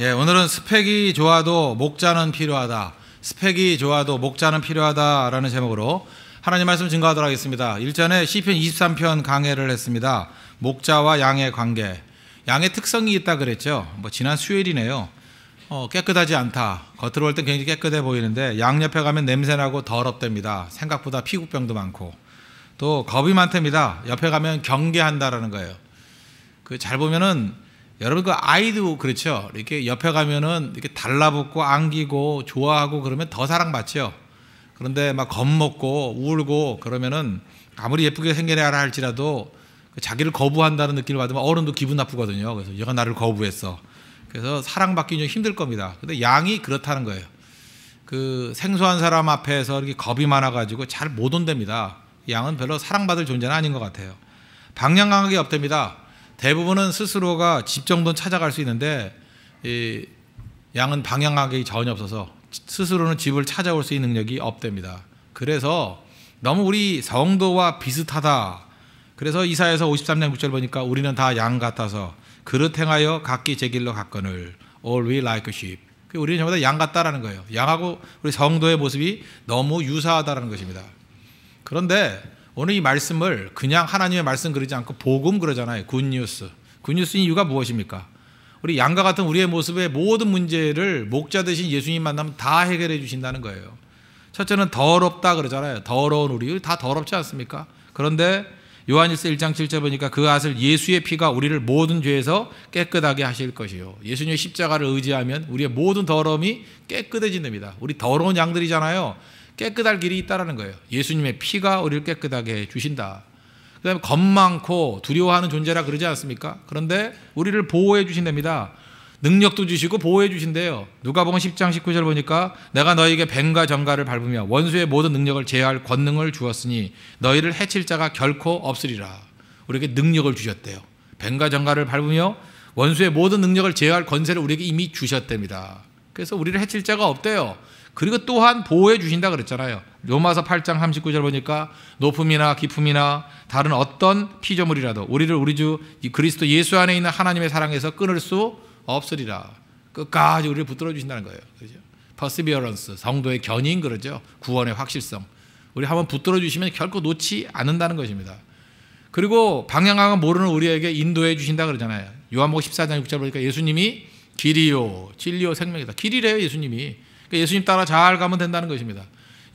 예, 오늘은 스펙이 좋아도 목자는 필요하다. 스펙이 좋아도 목자는 필요하다라는 제목으로 하나님 말씀 증거하도록 하겠습니다. 일전에 시편 23편 강해를 했습니다. 목자와 양의 관계. 양의 특성이 있다 그랬죠. 뭐 지난 수요일이네요. 어, 깨끗하지 않다. 겉으로 볼 땐 굉장히 깨끗해 보이는데 양 옆에 가면 냄새나고 더럽답니다. 생각보다 피부병도 많고 또 겁이 많답니다. 옆에 가면 경계한다라는 거예요. 그 잘 보면은 여러분 그 아이도 그렇죠. 이렇게 옆에 가면은 이렇게 달라붙고 안기고 좋아하고 그러면 더 사랑받죠. 그런데 막 겁먹고 울고 그러면은 아무리 예쁘게 생겨내라 할지라도 그 자기를 거부한다는 느낌을 받으면 어른도 기분 나쁘거든요. 그래서 얘가 나를 거부했어. 그래서 사랑받기 좀 힘들 겁니다. 근데 양이 그렇다는 거예요. 그 생소한 사람 앞에서 이렇게 겁이 많아가지고 잘 못 온답니다. 양은 별로 사랑받을 존재는 아닌 것 같아요. 방향 감각이 없답니다. 대부분은 스스로가 집 정도는 찾아갈 수 있는데 양은 방향하기 전혀 없어서 스스로는 집을 찾아올 수 있는 능력이 없답니다. 그래서 너무 우리 성도와 비슷하다. 그래서 이사에서 53장 6절 보니까 우리는 다 양 같아서 그릇 행하여 각기 제 길로 갔거늘 all we like sheep. 우리는 전부 다 양 같다라는 거예요. 양하고 우리 성도의 모습이 너무 유사하다라는 것입니다. 그런데 오늘 이 말씀을 그냥 하나님의 말씀 그러지 않고 복음 그러잖아요. 굿뉴스. 굿뉴스인 이유가 무엇입니까? 우리 양과 같은 우리의 모습의 모든 문제를 목자 대신 예수님 만나면 다 해결해 주신다는 거예요. 첫째는 더럽다 그러잖아요. 더러운 우리 다 더럽지 않습니까? 그런데 요한일서 1장 7절 보니까 그 아슬 예수의 피가 우리를 모든 죄에서 깨끗하게 하실 것이요. 예수님의 십자가를 의지하면 우리의 모든 더러움이 깨끗해진답니다. 우리 더러운 양들이잖아요. 깨끗할 길이 있다라는 거예요. 예수님의 피가 우리를 깨끗하게 해 주신다. 그다음에 겁 많고 두려워하는 존재라 그러지 않습니까? 그런데 우리를 보호해 주신답니다. 능력도 주시고 보호해 주신대요. 누가 보면 10장 19절 보니까 내가 너에게 뱀과 전가를 밟으며 원수의 모든 능력을 제할 권능을 주었으니 너희를 해칠 자가 결코 없으리라. 우리에게 능력을 주셨대요. 뱀과 전가를 밟으며 원수의 모든 능력을 제할 권세를 우리에게 이미 주셨답니다. 그래서 우리를 해칠 자가 없대요. 그리고 또한 보호해 주신다 그랬잖아요. 로마서 8장 39절 보니까 높음이나 깊음이나 다른 어떤 피조물이라도 우리를 우리 주 그리스도 예수 안에 있는 하나님의 사랑에서 끊을 수 없으리라. 끝까지 우리를 붙들어 주신다는 거예요. 그렇죠? 퍼시비어런스, 성도의 견인 그러죠. 구원의 확실성. 우리 한번 붙들어 주시면 결코 놓지 않는다는 것입니다. 그리고 방향을 모르는 우리에게 인도해 주신다 그러잖아요. 요한복 14장 6절 보니까 예수님이 길이요, 진리요, 생명이다. 길이래요, 예수님이. 그러니까 예수님 따라 잘 가면 된다는 것입니다.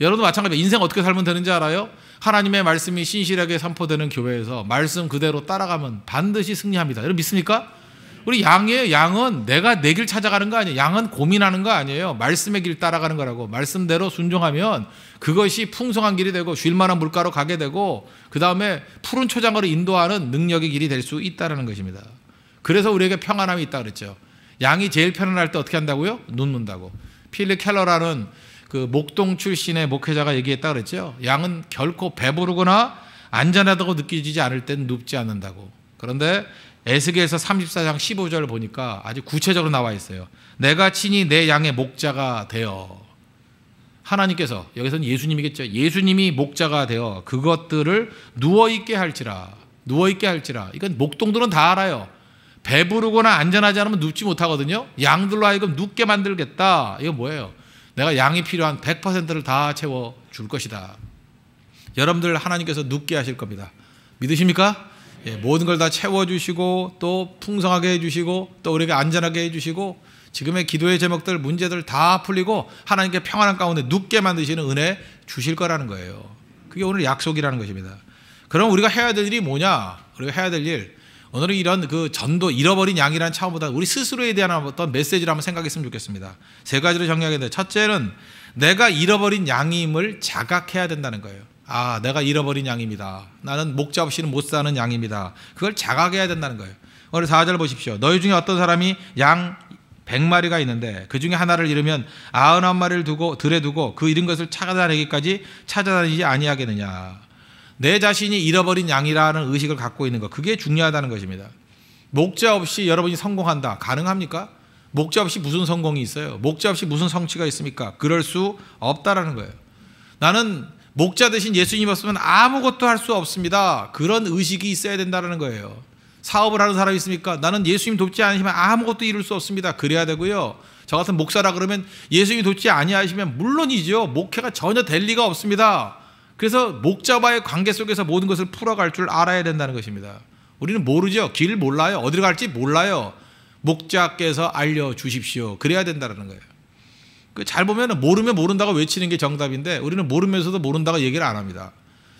여러분도 마찬가지입 인생 어떻게 살면 되는지 알아요? 하나님의 말씀이 신실하게 선포되는 교회에서 말씀 그대로 따라가면 반드시 승리합니다. 여러분 믿습니까? 우리 양이에요. 양은 내가 내 길 찾아가는 거 아니에요. 양은 고민하는 거 아니에요. 말씀의 길 따라가는 거라고. 말씀대로 순종하면 그것이 풍성한 길이 되고 쉴만한 물가로 가게 되고 그 다음에 푸른 초장으로 인도하는 능력의 길이 될 수있다는 것입니다. 그래서 우리에게 평안함이 있다 그랬죠. 양이 제일 편안할 때 어떻게 한다고요? 눕는다고. 필리 켈러라는 그 목동 출신의 목회자가 얘기했다 그랬죠. 양은 결코 배부르거나 안전하다고 느껴지지 않을 때 눕지 않는다고. 그런데 에스겔서 34장 15절 보니까 아주 구체적으로 나와 있어요. 내가 친히 내 양의 목자가 되어 하나님께서 여기서는 예수님이겠죠. 예수님이 목자가 되어 그것들을 누워 있게 할지라. 누워 있게 할지라. 이건 목동들은 다 알아요. 배부르거나 안전하지 않으면 눕지 못하거든요. 양들로 하여금 눕게 만들겠다. 이거 뭐예요? 내가 양이 필요한 100%를 다 채워 줄 것이다. 여러분들 하나님께서 눕게 하실 겁니다. 믿으십니까? 예, 모든 걸 다 채워 주시고 또 풍성하게 해 주시고 또 우리에게 안전하게 해 주시고 지금의 기도의 제목들 문제들 다 풀리고 하나님께 평안한 가운데 눕게 만드시는 은혜 주실 거라는 거예요. 그게 오늘 약속이라는 것입니다. 그럼 우리가 해야 될 일이 뭐냐? 우리가 해야 될 일. 오늘은 이런 그 전도 잃어버린 양이라는 차원보다 우리 스스로에 대한 어떤 메시지를 한번 생각했으면 좋겠습니다. 세 가지로 정리하겠는데 첫째는 내가 잃어버린 양임을 자각해야 된다는 거예요. 아, 내가 잃어버린 양입니다. 나는 목자 없이는 못 사는 양입니다. 그걸 자각해야 된다는 거예요. 오늘 4절 보십시오. 너희 중에 어떤 사람이 양 100마리가 있는데 그 중에 하나를 잃으면 91마리를 두고 들에 두고 그 잃은 것을 찾아다니기까지 찾아다니지 아니하겠느냐. 내 자신이 잃어버린 양이라는 의식을 갖고 있는 것 그게 중요하다는 것입니다. 목자 없이 여러분이 성공한다 가능합니까? 목자 없이 무슨 성공이 있어요? 목자 없이 무슨 성취가 있습니까? 그럴 수 없다라는 거예요. 나는 목자 대신 예수님 없으면 아무것도 할 수 없습니다. 그런 의식이 있어야 된다는 거예요. 사업을 하는 사람 있습니까? 나는 예수님 돕지 않으시면 아무것도 이룰 수 없습니다. 그래야 되고요. 저 같은 목사라 그러면 예수님 돕지 아니하시면 물론이죠. 목회가 전혀 될 리가 없습니다. 그래서 목자와의 관계 속에서 모든 것을 풀어갈 줄 알아야 된다는 것입니다. 우리는 모르죠. 길 몰라요. 어디로 갈지 몰라요. 목자께서 알려주십시오. 그래야 된다는 거예요. 그 잘 보면 모르면 모른다고 외치는 게 정답인데 우리는 모르면서도 모른다고 얘기를 안 합니다.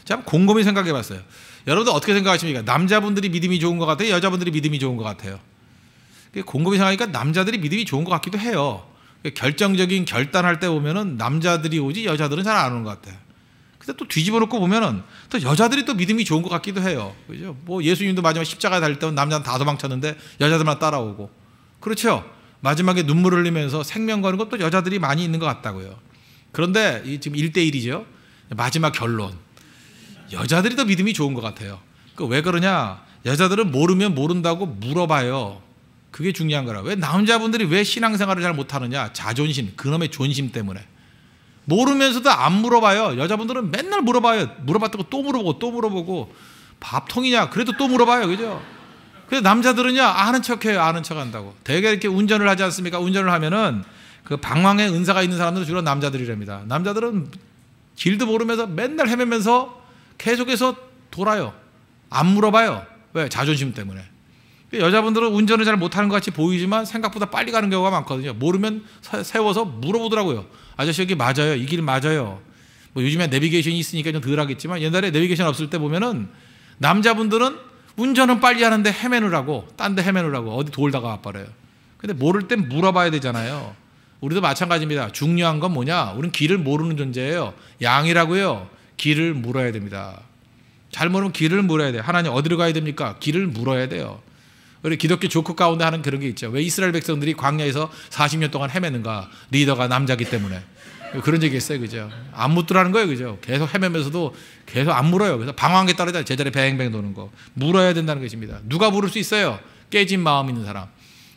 참 곰곰이 생각해 봤어요. 여러분들 어떻게 생각하십니까? 남자분들이 믿음이 좋은 것 같아요? 여자분들이 믿음이 좋은 것 같아요? 곰곰이 생각하니까 남자들이 믿음이 좋은 것 같기도 해요. 결정적인 결단할 때 보면은 남자들이 오지 여자들은 잘 안 오는 것 같아요. 근데 또 뒤집어 놓고 보면은 또 여자들이 또 믿음이 좋은 것 같기도 해요. 그죠? 뭐 예수님도 마지막 십자가에 달릴 때 남자는 다 도망쳤는데 여자들만 따라오고. 그렇죠? 마지막에 눈물 흘리면서 생명 거는 것도 여자들이 많이 있는 것 같다고요. 그런데 지금 1대1이죠. 마지막 결론. 여자들이 더 믿음이 좋은 것 같아요. 그 왜 그러냐? 여자들은 모르면 모른다고 물어봐요. 그게 중요한 거라. 왜 남자분들이 왜 신앙생활을 잘 못하느냐? 자존심, 그놈의 존심 때문에. 모르면서도 안 물어봐요. 여자분들은 맨날 물어봐요. 물어봤다고 또 물어보고 또 물어보고 밥통이냐 그래도 또 물어봐요. 그죠? 그래 남자들은요 아는 척해요. 아는 척한다고. 대개 이렇게 운전을 하지 않습니까? 운전을 하면은 그 방황의 은사가 있는 사람들은 주로 남자들이랍니다. 남자들은 길도 모르면서 맨날 헤매면서 계속해서 돌아요. 안 물어봐요. 왜? 자존심 때문에. 여자분들은 운전을 잘 못하는 것 같이 보이지만 생각보다 빨리 가는 경우가 많거든요. 모르면 세워서 물어보더라고요. 아저씨 여기 맞아요. 이 길 맞아요. 뭐 요즘에 내비게이션이 있으니까 좀 덜하겠지만 옛날에 내비게이션 없을 때 보면은 남자분들은 운전은 빨리 하는데 헤매느라고 딴 데 헤매느라고 어디 돌다가 아버려요 근데 모를 땐 물어봐야 되잖아요. 우리도 마찬가지입니다. 중요한 건 뭐냐? 우리는 길을 모르는 존재예요. 양이라고요. 길을 물어야 됩니다. 잘 모르면 길을 물어야 돼요. 하나님 어디로 가야 됩니까? 길을 물어야 돼요. 우리 기독교 조크 가운데 하는 그런 게 있죠. 왜 이스라엘 백성들이 광야에서 40년 동안 헤매는가? 리더가 남자기 때문에. 그런 적이 있어요. 그죠? 안 묻더라는 거예요. 그죠? 계속 헤매면서도 계속 안 물어요. 그래서 방황에 따르다 제자리 뱅뱅 도는 거. 물어야 된다는 것입니다. 누가 물을 수 있어요? 깨진 마음 있는 사람.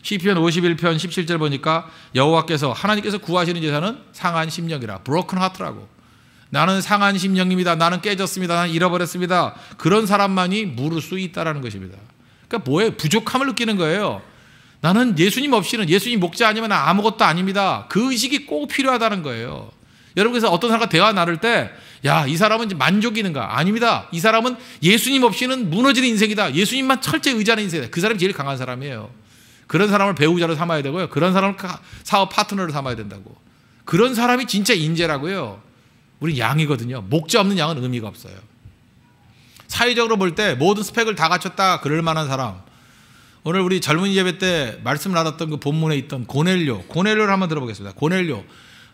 시편 51편 17절 보니까 여호와께서 하나님께서 구하시는 제사는 상한 심령이라. 브로큰 하트라고. 나는 상한 심령입니다. 나는 깨졌습니다. 나는 잃어버렸습니다. 그런 사람만이 물을 수 있다라는 것입니다. 그러니까 뭐에 부족함을 느끼는 거예요. 나는 예수님 없이는 예수님 목자 아니면 아무것도 아닙니다. 그 의식이 꼭 필요하다는 거예요. 여러분께서 어떤 사람과 대화 나눌 때, 야, 이 사람은 만족이는가? 아닙니다. 이 사람은 예수님 없이는 무너지는 인생이다. 예수님만 철저히 의지하는 인생이다. 그 사람이 제일 강한 사람이에요. 그런 사람을 배우자로 삼아야 되고요. 그런 사람을 사업 파트너로 삼아야 된다고. 그런 사람이 진짜 인재라고요. 우리 양이거든요. 목자 없는 양은 의미가 없어요. 사회적으로 볼 때 모든 스펙을 다 갖췄다 그럴 만한 사람. 오늘 우리 젊은 예배 때 말씀 나눴던 그 본문에 있던 고넬료, 고넬료를 한번 들어보겠습니다. 고넬료.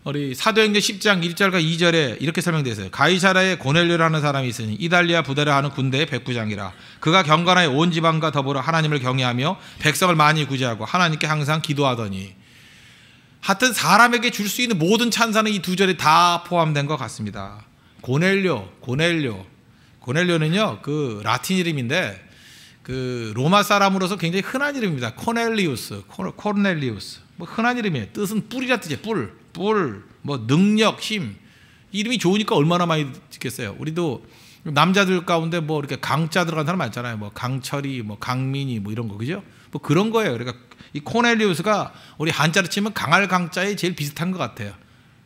우리 사도행전 10장 1절과 2절에 이렇게 설명되어 있어요. 가이사라의 고넬료라는 사람이 있으니 이달리아 부다라 하는 군대의 백부장이라. 그가 경관하여온 지방과 더불어 하나님을 경외하며 백성을 많이 구제하고 하나님께 항상 기도하더니 하여튼 사람에게 줄 수 있는 모든 찬사는 이 두 절에 다 포함된 것 같습니다. 고넬료, 고넬료. 코넬리료는요그 라틴 이름인데 그 로마 사람으로서 굉장히 흔한 이름입니다. 코넬리우스, 코넬리우스. 뭐 흔한 이름이에요. 뜻은 뿔이라 뜻이에요. 뿔, 뿔, 뭐 능력, 힘. 이름이 좋으니까 얼마나 많이 듣겠어요. 우리도 남자들 가운데 뭐 이렇게 강자 들어간 사람 많잖아요. 뭐 강철이, 뭐 강민이, 뭐 이런 거 그죠? 뭐 그런 거예요. 그러니까 이 코넬리우스가 우리 한자로 치면 강할 강자에 제일 비슷한 것 같아요.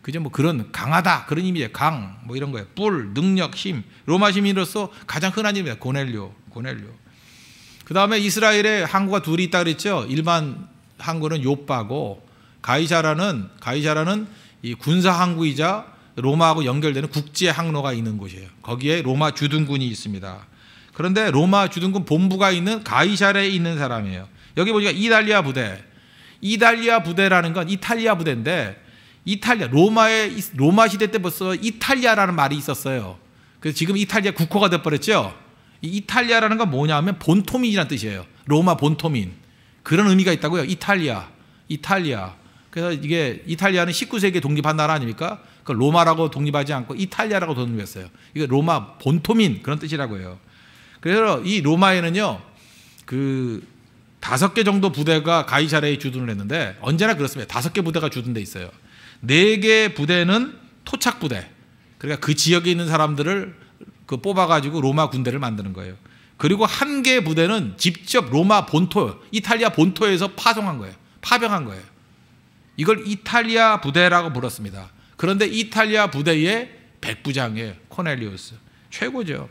그죠? 뭐 그런 강하다 그런 의미예강뭐 이런 거예요. 뿔, 능력, 힘. 로마 시민으로서 가장 흔한 이름이에요. 고넬료, 고넬료. 그 다음에 이스라엘에 항구가 둘이 있다 그랬죠. 일반 항구는 요빠고 가이사라는 가이사라는 이 군사 항구이자 로마하고 연결되는 국제 항로가 있는 곳이에요. 거기에 로마 주둔군이 있습니다. 그런데 로마 주둔군 본부가 있는 가이사라에 있는 사람이에요. 여기 보니까 이달리아 부대. 이달리아 부대라는 건 이탈리아 부대인데 이탈리아 로마의 로마 시대 때 벌써 이탈리아라는 말이 있었어요. 그래서 지금 이탈리아 국호가 돼 버렸죠. 이탈리아라는 건 뭐냐면 본토민이라는 뜻이에요. 로마 본토민. 그런 의미가 있다고요. 이탈리아. 이탈리아. 그래서 이게 이탈리아는 19세기에 독립한 나라 아닙니까? 그 로마라고 독립하지 않고 이탈리아라고 독립했어요. 이거 로마 본토민 그런 뜻이라고 해요. 그래서 이 로마에는요. 그 다섯 개 정도 부대가 가이사랴에 주둔을 했는데 언제나 그렇습니다. 다섯 개 부대가 주둔돼 있어요. 네개 부대는 토착 부대. 그러니까 그 지역에 있는 사람들을 그 뽑아가지고 로마 군대를 만드는 거예요. 그리고 한개 부대는 직접 로마 본토, 이탈리아 본토에서 파송한 거예요. 파병한 거예요. 이걸 이탈리아 부대라고 불렀습니다. 그런데 이탈리아 부대의 백부장이에요. 코넬리우스. 최고죠.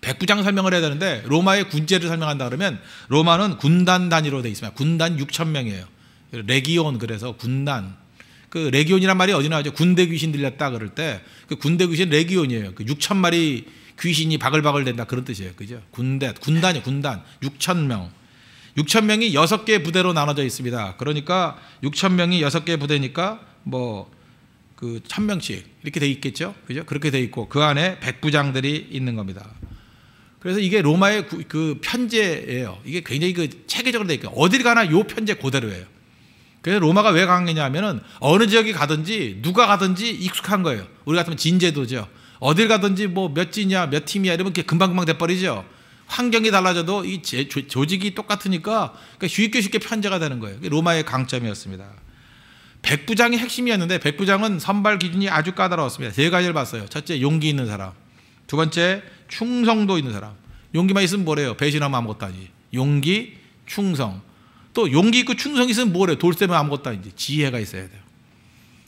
백부장 설명을 해야 되는데 로마의 군제를 설명한다 그러면 로마는 군단 단위로 되어 있습니다. 군단 6천 명이에요. 레기온 그래서 군단 그 레기온이란 말이 어디 나오죠? 군대 귀신 들렸다 그럴 때 그 군대 귀신 레기온이에요. 그 6천 마리 귀신이 바글바글 된다 그런 뜻이에요. 그죠? 군대 군단이 군단 6천 명. 6천 명이 6개 부대로 나눠져 있습니다. 그러니까 6천 명이 6개 부대니까 뭐 그 1000명씩 이렇게 돼 있겠죠. 그죠? 그렇게 돼 있고 그 안에 백부장들이 있는 겁니다. 그래서 이게 로마의 그 편제예요. 이게 굉장히 그 체계적으로 돼 있고 어딜 가나 요 편제 고대로예요. 그래서 로마가 왜 강했냐면은 어느 지역이 가든지 누가 가든지 익숙한 거예요. 우리 같으면 진제도죠. 어딜 가든지 뭐 몇 지냐 몇 팀이야 이러면 금방금방 돼버리죠. 환경이 달라져도 이 제, 조, 직이 똑같으니까 그러니까 쉽게 쉽게 편제가 되는 거예요. 로마의 강점이었습니다. 백부장이 핵심이었는데 백부장은 선발 기준이 아주 까다로웠습니다. 세 가지를 봤어요. 첫째 용기 있는 사람. 두 번째 충성도 있는 사람. 용기만 있으면 뭐래요? 배신하면 아무것도 아니. 용기, 충성. 또 용기 있고 충성 있으면 뭐래 돌쇠면 아무것도 아닌지 지혜가 있어야 돼요.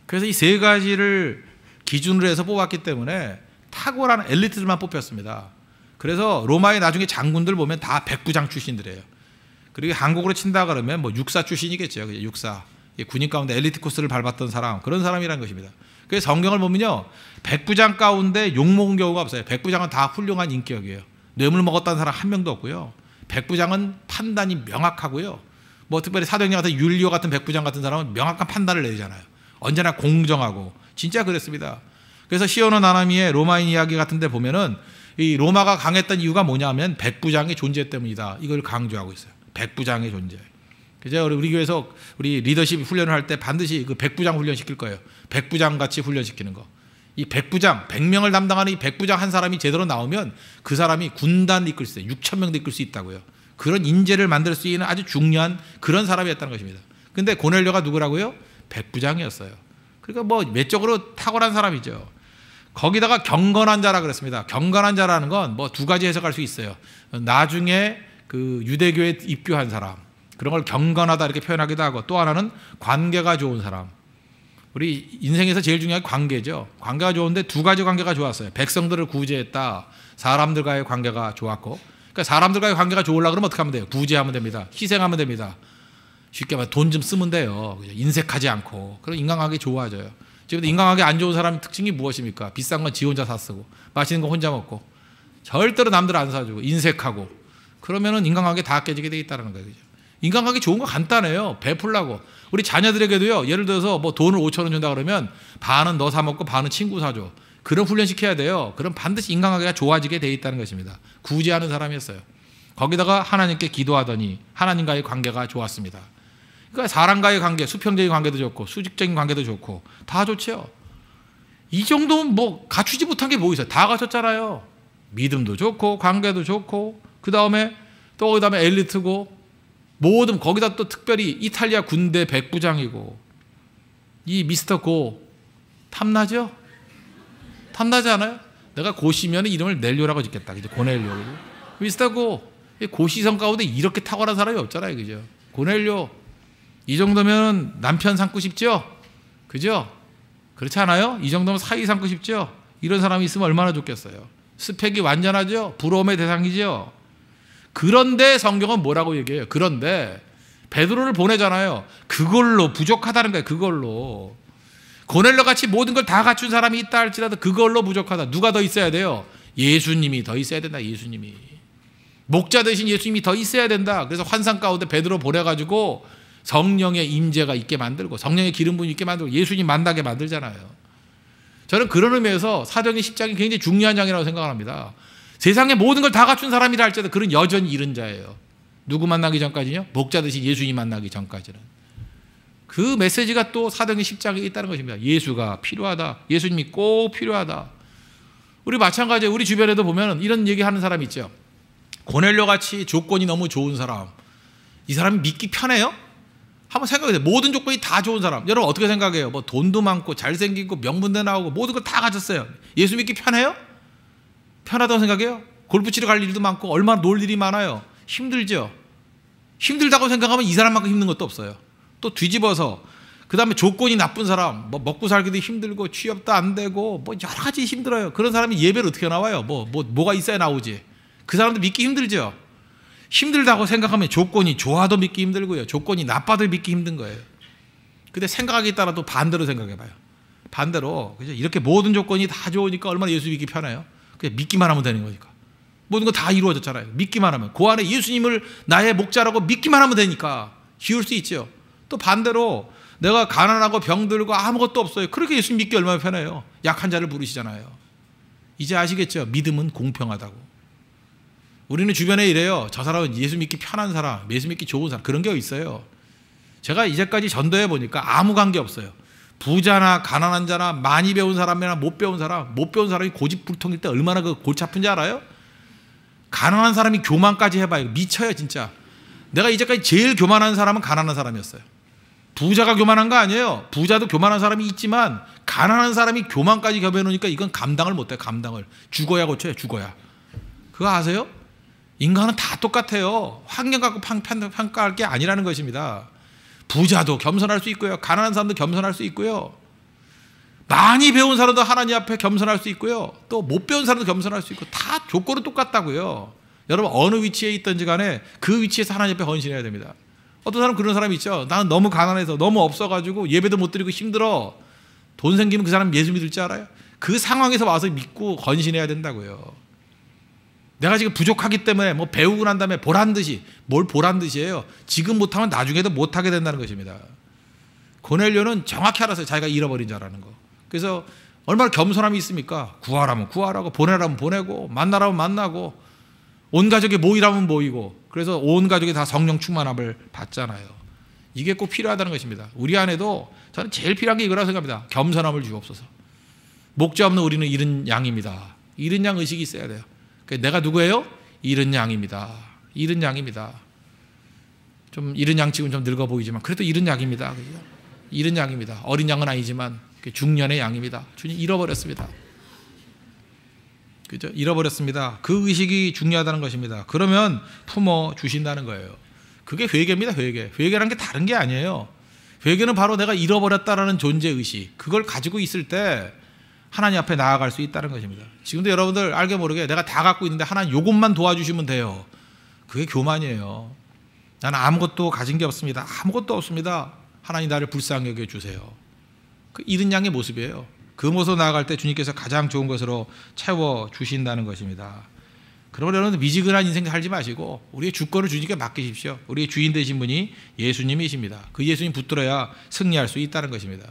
그래서 이 세 가지를 기준으로 해서 뽑았기 때문에 탁월한 엘리트들만 뽑혔습니다. 그래서 로마의 나중에 장군들 보면 다 백부장 출신들이에요. 그리고 한국으로 친다 그러면 뭐 육사 출신이겠죠. 육사. 군인 가운데 엘리트 코스를 밟았던 사람, 그런 사람이라는 것입니다. 그래서 성경을 보면요. 백부장 가운데 욕먹은 경우가 없어요. 백부장은 다 훌륭한 인격이에요. 뇌물 먹었다는 사람 한 명도 없고요. 백부장은 판단이 명확하고요. 뭐 특별히 사도행전 같은 율리오 같은 백부장 같은 사람은 명확한 판단을 내리잖아요. 언제나 공정하고 진짜 그랬습니다. 그래서 시오노 나나미의 로마인 이야기 같은데 보면은 이 로마가 강했던 이유가 뭐냐면 백부장의 존재 때문이다. 이걸 강조하고 있어요. 백부장의 존재. 그죠? 우리 교회에서 우리 리더십 훈련을 할 때 반드시 그 백부장 훈련 시킬 거예요. 백부장 같이 훈련 시키는 거. 이 백부장, 백명을 담당하는 이 백부장 한 사람이 제대로 나오면 그 사람이 군단 이끌 수 있어요. 6천 명도 이끌 수 있다고요. 그런 인재를 만들 수 있는 아주 중요한 그런 사람이었다는 것입니다. 근데 고넬료가 누구라고요? 백부장이었어요. 그러니까 뭐 외적으로 탁월한 사람이죠. 거기다가 경건한 자라 그랬습니다. 경건한 자라는 건 뭐 두 가지 해석할 수 있어요. 나중에 그 유대교에 입교한 사람 그런 걸 경건하다 이렇게 표현하기도 하고 또 하나는 관계가 좋은 사람. 우리 인생에서 제일 중요한 관계죠. 관계가 좋은데 두 가지 관계가 좋았어요. 백성들을 구제했다. 사람들과의 관계가 좋았고 그러니까 사람들과의 관계가 좋으려 그러면 어떻게 하면 돼요? 구제하면 됩니다. 희생하면 됩니다. 쉽게 말해 돈 좀 쓰면 돼요. 인색하지 않고. 그럼 인간관계 좋아져요. 지금 인간관계 안 좋은 사람의 특징이 무엇입니까? 비싼 건 지 혼자 사 쓰고 맛있는 거 혼자 먹고 절대로 남들 안 사주고 인색하고 그러면은 인간관계 다 깨지게 돼 있다는 거죠. 예 인간관계 좋은 거 간단해요. 베풀라고. 우리 자녀들에게도요. 예를 들어서 뭐 돈을 5천 원 준다 그러면 반은 너 사 먹고 반은 친구 사줘. 그런 훈련시켜야 돼요. 그럼 반드시 인간관계가 좋아지게 돼 있다는 것입니다. 구제하는 사람이었어요. 거기다가 하나님께 기도하더니 하나님과의 관계가 좋았습니다. 그러니까 사람과의 관계, 수평적인 관계도 좋고 수직적인 관계도 좋고 다좋지이 정도면 뭐 갖추지 못한 게 뭐 있어요? 다 갖췄잖아요. 믿음도 좋고 관계도 좋고 그 다음에 또 그다음에 엘리트고 모든 거기다 또 특별히 이탈리아 군대 백부장이고 이 미스터 고 탐나죠? 탐나지 않아요? 내가 고시면 이름을 넬료라고 짓겠다. 그죠? 고넬료. 그 비슷하고 고시성 가운데 이렇게 탁월한 사람이 없잖아요. 그죠? 고넬료. 이 정도면 남편 삼고 싶죠? 그죠? 그렇지 않아요? 이 정도면 사위 삼고 싶죠? 이런 사람이 있으면 얼마나 좋겠어요. 스펙이 완전하죠? 부러움의 대상이죠? 그런데 성경은 뭐라고 얘기해요? 그런데 베드로를 보내잖아요. 그걸로 부족하다는 거예요. 그걸로. 고넬로 같이 모든 걸 다 갖춘 사람이 있다 할지라도 그걸로 부족하다. 누가 더 있어야 돼요? 예수님이 더 있어야 된다. 예수님이. 목자 대신 예수님이 더 있어야 된다. 그래서 환상 가운데 베드로 보내 가지고 성령의 임재가 있게 만들고 성령의 기름 부음 있게 만들고 예수님 만나게 만들잖아요. 저는 그런 의미에서 사정의전1 0이 굉장히 중요한 장이라고 생각합니다. 세상에 모든 걸 다 갖춘 사람이라 할지라도 그런 여전히 잃은 자예요. 누구 만나기 전까지요? 목자 대신 예수님 만나기 전까지는. 그 메시지가 또 사도행전 10장에 있다는 것입니다. 예수가 필요하다. 예수님이 꼭 필요하다. 우리 마찬가지에 우리 주변에도 보면 이런 얘기하는 사람 있죠. 고넬료 같이 조건이 너무 좋은 사람. 이 사람이 믿기 편해요? 한번 생각해 보세요. 모든 조건이 다 좋은 사람. 여러분 어떻게 생각해요? 뭐 돈도 많고 잘생기고 명분대 나오고 모든 걸 다 가졌어요. 예수 믿기 편해요? 편하다고 생각해요? 골프 치러 갈 일도 많고 얼마나 놀 일이 많아요. 힘들죠. 힘들다고 생각하면 이 사람만큼 힘든 것도 없어요. 또 뒤집어서 그 다음에 조건이 나쁜 사람, 뭐 먹고 살기도 힘들고 취업도 안 되고 뭐 여러 가지 힘들어요. 그런 사람이 예배를 어떻게 나와요? 뭐, 뭐 뭐가 있어야 나오지? 그 사람도 믿기 힘들죠. 힘들다고 생각하면 조건이 좋아도 믿기 힘들고요. 조건이 나빠도 믿기 힘든 거예요. 근데 생각하기 따라 또 반대로 생각해봐요. 반대로 그죠? 이렇게 모든 조건이 다 좋으니까 얼마나 예수 믿기 편해요. 그냥 믿기만 하면 되는 거니까. 모든 거 다 이루어졌잖아요. 믿기만 하면 그 안에 예수님을 나의 목자라고 믿기만 하면 되니까 쉬울 수 있죠. 또 반대로 내가 가난하고 병들고 아무것도 없어요. 그렇게 예수 믿기 얼마나 편해요. 약한 자를 부르시잖아요. 이제 아시겠죠? 믿음은 공평하다고. 우리는 주변에 이래요. 저 사람은 예수 믿기 편한 사람, 예수 믿기 좋은 사람 그런 게 있어요. 제가 이제까지 전도해 보니까 아무 관계 없어요. 부자나 가난한 자나 많이 배운 사람이나 못 배운 사람, 못 배운 사람이 고집불통일 때 얼마나 그 골치 아픈지 알아요? 가난한 사람이 교만까지 해봐요. 미쳐요, 진짜. 내가 이제까지 제일 교만한 사람은 가난한 사람이었어요. 부자가 교만한 거 아니에요. 부자도 교만한 사람이 있지만 가난한 사람이 교만까지 겸해 놓으니까 이건 감당을 못해 감당을 죽어야 고쳐요 죽어야. 그거 아세요? 인간은 다 똑같아요. 환경 갖고 평가할 게 아니라는 것입니다. 부자도 겸손할 수 있고요. 가난한 사람도 겸손할 수 있고요. 많이 배운 사람도 하나님 앞에 겸손할 수 있고요. 또 못 배운 사람도 겸손할 수 있고 다 조건은 똑같다고요. 여러분 어느 위치에 있든지 간에 그 위치에서 하나님 앞에 헌신해야 됩니다. 어떤 사람 그런 사람이 있죠. 나는 너무 가난해서 너무 없어가지고 예배도 못 드리고 힘들어. 돈 생기면 그 사람 예수 믿을 줄 알아요? 그 상황에서 와서 믿고 건신해야 된다고요. 내가 지금 부족하기 때문에 뭐 배우고 난 다음에 보란 듯이 뭘 보란 듯이에요. 지금 못하면 나중에도 못하게 된다는 것입니다. 고넬료는 정확히 알았어요. 자기가 잃어버린 자라는 거. 그래서 얼마나 겸손함이 있습니까? 구하라면 구하라고 보내라면 보내고 만나라면 만나고 온 가족이 모이라면 모이고 그래서 온 가족이 다 성령 충만함을 받잖아요. 이게 꼭 필요하다는 것입니다. 우리 안에도 저는 제일 필요한 게 이거라고 생각합니다. 겸손함을 주옵소서. 목자 없는 우리는 이른 양입니다. 이른 양 의식이 있어야 돼요. 그러니까 내가 누구예요? 이른 양입니다. 이른 양입니다. 좀 이른 양 지금 좀 늙어 보이지만 그래도 이른 양입니다. 이른 양입니다. 어린 양은 아니지만 그 중년의 양입니다. 주님 잃어버렸습니다. 그죠? 잃어버렸습니다. 그 의식이 중요하다는 것입니다. 그러면 품어 주신다는 거예요. 그게 회개입니다. 회개. 회개란 게 다른 게 아니에요. 회개는 바로 내가 잃어버렸다라는 존재 의식. 그걸 가지고 있을 때 하나님 앞에 나아갈 수 있다는 것입니다. 지금도 여러분들 알게 모르게 내가 다 갖고 있는데 하나님 요것만 도와주시면 돼요. 그게 교만이에요. 나는 아무것도 가진 게 없습니다. 아무것도 없습니다. 하나님 나를 불쌍하게해 주세요. 그 잃은 양의 모습이에요. 그 모습 나아갈 때 주님께서 가장 좋은 것으로 채워 주신다는 것입니다. 그러므로 여러분 미지근한 인생 살지 마시고 우리의 주권을 주님께 맡기십시오. 우리의 주인 되신 분이 예수님이십니다. 그 예수님 붙들어야 승리할 수 있다는 것입니다.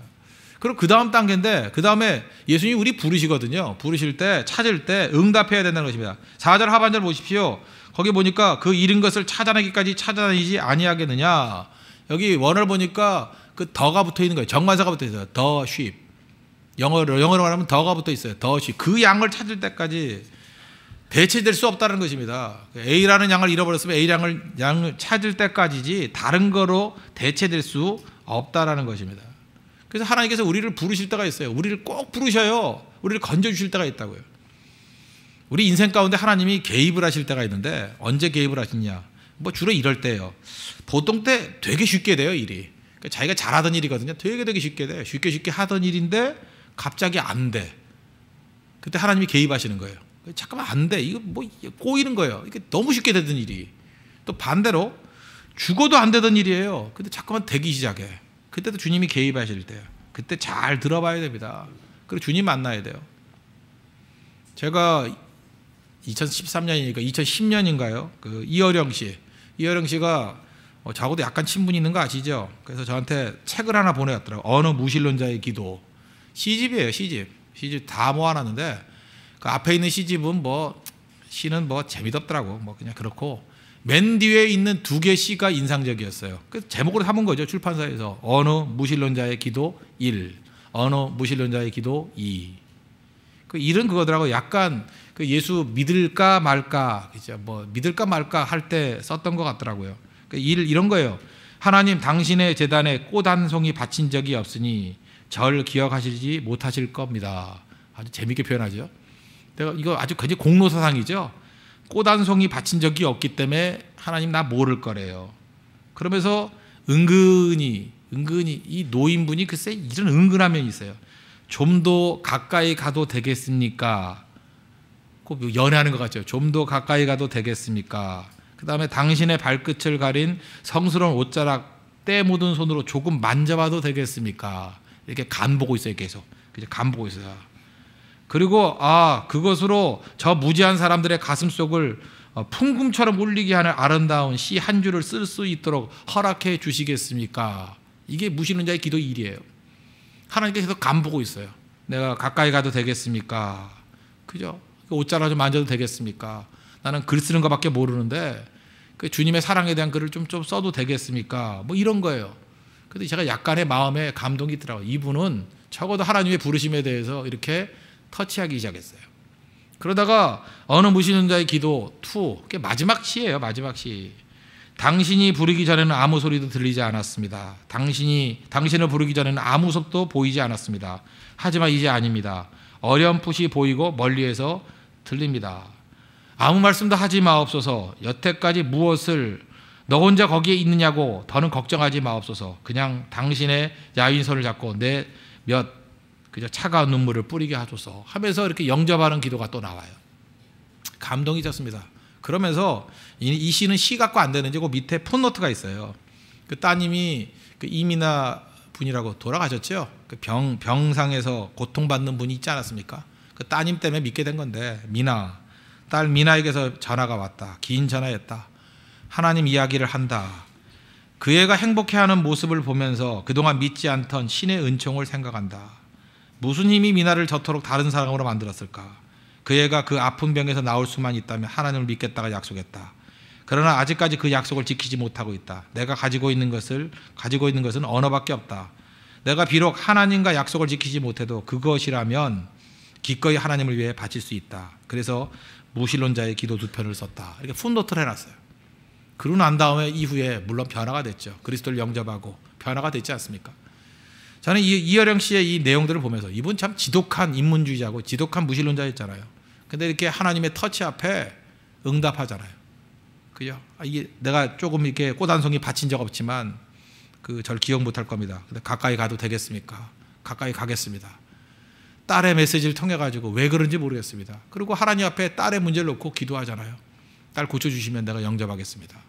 그럼 그 다음 단계인데 그 다음에 예수님 우리 부르시거든요. 부르실 때 찾을 때 응답해야 된다는 것입니다. 4절 하반절 보십시오. 거기 보니까 그 잃은 것을 찾아내기까지 찾아다지 아니하겠느냐. 여기 원을 보니까 그 더가 붙어 있는 거예요. 정관사가 붙어 있어요. 더 쉽. 영어로 영어로 말하면 더가 붙어 있어요. 더시 그 양을 찾을 때까지 대체될 수 없다는 것입니다. A라는 양을 잃어버렸으면 A 양을 양을 찾을 때까지지 다른 거로 대체될 수 없다라는 것입니다. 그래서 하나님께서 우리를 부르실 때가 있어요. 우리를 꼭 부르셔요. 우리를 건져 주실 때가 있다고요. 우리 인생 가운데 하나님이 개입을 하실 때가 있는데 언제 개입을 하시냐? 뭐 주로 이럴 때예요. 보통 때 되게 쉽게 돼요 일이. 그러니까 자기가 잘하던 일이거든요. 되게 되게 쉽게 돼. 요 쉽게 쉽게 하던 일인데 갑자기 안 돼. 그때 하나님이 개입하시는 거예요. 잠깐만 안 돼. 이거 뭐 꼬이는 거예요. 이게 너무 쉽게 되던 일이. 또 반대로 죽어도 안 되던 일이에요. 근데 자꾸만 되기 시작해. 그때도 주님이 개입하실 때 그때 잘 들어봐야 됩니다. 그리고 주님 만나야 돼요. 제가 2013년이니까 2010년인가요? 그 이어령 씨. 이어령 씨가 자고도 어, 약간 친분이 있는 거 아시죠? 그래서 저한테 책을 하나 보내왔더라고요. 언어 무신론자의 기도. 시집이에요, 시집. 시집 다 모아놨는데 그 앞에 있는 시집은 뭐 시는 뭐 재미없더라고. 뭐 그냥 그렇고 맨 뒤에 있는 두 개 시가 인상적이었어요. 그 제목으로 삼은 거죠. 출판사에서 어느 무신론자의 기도 1, 어느 무신론자의 기도 2. 그일은 그거더라고. 약간 그 예수 믿을까 말까, 이제 뭐 믿을까 말까 할 때 썼던 것 같더라고요. 그 일 이런 거예요. 하나님 당신의 재단에 꽃 한 송이 바친 적이 없으니 절 기억하시지 못하실 겁니다. 아주 재밌게 표현하죠. 내가 이거 아주 굉장히 공로사상이죠. 꽃한 송이 바친 적이 없기 때문에 하나님 나 모를 거래요. 그러면서 은근히 은근히 이 노인분이 글쎄 이런 은근한 면 있어요. 좀 더 가까이 가도 되겠습니까? 꼭 연애하는 것 같죠. 좀 더 가까이 가도 되겠습니까? 그 다음에 당신의 발끝을 가린 성스러운 옷자락 때 묻은 손으로 조금 만져봐도 되겠습니까? 이렇게 간 보고 있어요, 계속. 그죠? 간 보고 있어요. 그리고 아, 그것으로 저 무지한 사람들의 가슴 속을 어, 풍금처럼 울리게 하는 아름다운 시 한 줄을 쓸 수 있도록 허락해 주시겠습니까? 이게 무시는 자의 기도 일이에요. 하나님께서 계속 간 보고 있어요. 내가 가까이 가도 되겠습니까? 그죠? 그 옷자락좀 만져도 되겠습니까? 나는 글 쓰는 것밖에 모르는데 그 주님의 사랑에 대한 글을 좀, 좀 써도 되겠습니까? 뭐 이런 거예요. 근데 제가 약간의 마음에 감동이 있더라고요. 이분은 적어도 하나님의 부르심에 대해서 이렇게 터치하기 시작했어요. 그러다가 어느 무신자의 기도 2, 그게 마지막 시예요. 마지막 시. 당신이 부르기 전에는 아무 소리도 들리지 않았습니다. 당신이 당신을 부르기 전에는 아무 섭도 보이지 않았습니다. 하지만 이제 아닙니다. 어렴풋이 보이고 멀리에서 들립니다. 아무 말씀도 하지 마옵소서. 여태까지 무엇을 너 혼자 거기에 있느냐고 더는 걱정하지 마옵소서. 그냥 당신의 야인선을 잡고 내 몇 그저 차가운 눈물을 뿌리게 하소서. 하면서 이렇게 영접하는 기도가 또 나와요. 감동이셨습니다. 그러면서 이, 이 시는 시 갖고 안 되는지 고그 밑에 폰노트가 있어요. 그 따님이 그 이민아 분이라고 돌아가셨죠. 그병 병상에서 고통받는 분이 있지 않았습니까? 그 따님 때문에 믿게 된 건데 미나 딸 미나에게서 전화가 왔다. 긴 전화였다. 하나님 이야기를 한다. 그 애가 행복해하는 모습을 보면서 그동안 믿지 않던 신의 은총을 생각한다. 무슨 힘이 미나를 저토록 다른 사람으로 만들었을까? 그 애가 그 아픈 병에서 나올 수만 있다면 하나님을 믿겠다가 약속했다. 그러나 아직까지 그 약속을 지키지 못하고 있다. 내가 가지고 있는 것을 가지고 있는 것은 언어밖에 없다. 내가 비록 하나님과 약속을 지키지 못해도 그것이라면 기꺼이 하나님을 위해 바칠 수 있다. 그래서 무신론자의 기도 두 편을 썼다. 이렇게 푼노트를 해놨어요. 그러고 난 다음에 이후에 물론 변화가 됐죠. 그리스도를 영접하고 변화가 됐지 않습니까? 저는 이, 여령 씨의 이 내용들을 보면서 이분 참 지독한 인문주의자고 지독한 무신론자였잖아요. 근데 이렇게 하나님의 터치 앞에 응답하잖아요. 그죠? 아, 이게 내가 조금 이렇게 꼬단송이 바친 적 없지만 그 절 기억 못할 겁니다. 근데 가까이 가도 되겠습니까? 가까이 가겠습니다. 딸의 메시지를 통해 가지고 왜 그런지 모르겠습니다. 그리고 하나님 앞에 딸의 문제를 놓고 기도하잖아요. 딸 고쳐주시면 내가 영접하겠습니다.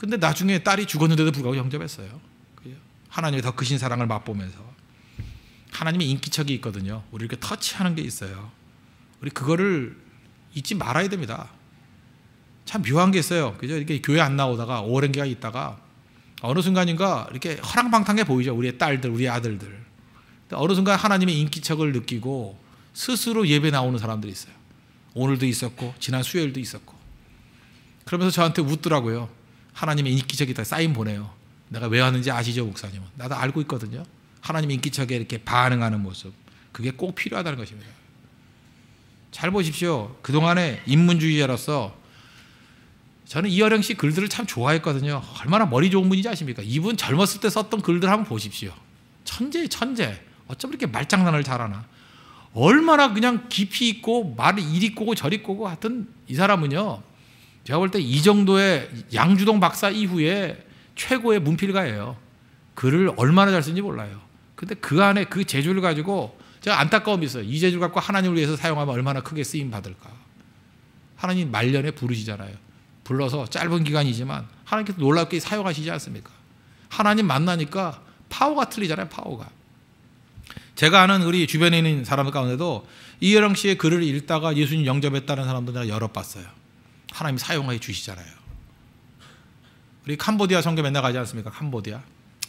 근데 나중에 딸이 죽었는데도 불구하고 영접했어요. 하나님의 더 크신 사랑을 맛보면서 하나님의 인기척이 있거든요. 우리 이렇게 터치하는 게 있어요. 우리 그거를 잊지 말아야 됩니다. 참 묘한 게 있어요. 그죠? 이렇게 교회 안 나오다가 오랜 기간 있다가 어느 순간인가 이렇게 허랑방탕해 보이죠. 우리의 딸들, 우리 아들들. 어느 순간 하나님의 인기척을 느끼고 스스로 예배 나오는 사람들이 있어요. 오늘도 있었고 지난 수요일도 있었고. 그러면서 저한테 웃더라고요. 하나님의 인기척이다 사인 보내요. 내가 왜 왔는지 아시죠, 목사님은? 나도 알고 있거든요. 하나님의 인기척에 이렇게 반응하는 모습. 그게 꼭 필요하다는 것입니다. 잘 보십시오. 그동안에 인문주의자로서 저는 이어령 씨 글들을 참 좋아했거든요. 얼마나 머리 좋은 분인지 아십니까? 이분 젊었을 때 썼던 글들 한번 보십시오. 천재, 천재. 어쩜 이렇게 말장난을 잘하나. 얼마나 그냥 깊이 있고 말이 이리 꼬고 저리 꼬고 하여튼 이 사람은요. 제가 볼 때 이 정도의 양주동 박사 이후에 최고의 문필가예요. 글을 얼마나 잘 쓰는지 몰라요. 근데 그 안에 그 재주를 가지고 제가 안타까움이 있어요. 이 재주를 갖고 하나님을 위해서 사용하면 얼마나 크게 쓰임 받을까. 하나님 말년에 부르시잖아요. 불러서 짧은 기간이지만 하나님께서 놀랍게 사용하시지 않습니까? 하나님 만나니까 파워가 틀리잖아요. 파워가. 제가 아는 우리 주변에 있는 사람 가운데도 이여령 씨의 글을 읽다가 예수님 영접했다는 사람도 제가 여러 봤어요. 하나님이 사용하여 주시잖아요. 우리 캄보디아 선교 맨날 가지 않습니까? 캄보디아.